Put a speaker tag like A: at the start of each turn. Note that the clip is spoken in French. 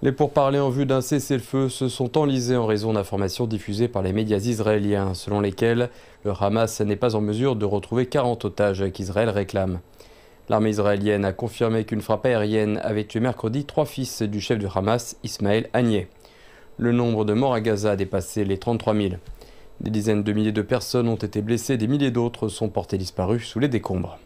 A: Les pourparlers en vue d'un cessez-le-feu se sont enlisés en raison d'informations diffusées par les médias israéliens, selon lesquelles le Hamas n'est pas en mesure de retrouver 40 otages qu'Israël réclame. L'armée israélienne a confirmé qu'une frappe aérienne avait tué mercredi trois fils du chef du Hamas, Ismaël Agnès. Le nombre de morts à Gaza a dépassé les 33 000. Des dizaines de milliers de personnes ont été blessées, des milliers d'autres sont portées disparues sous les décombres.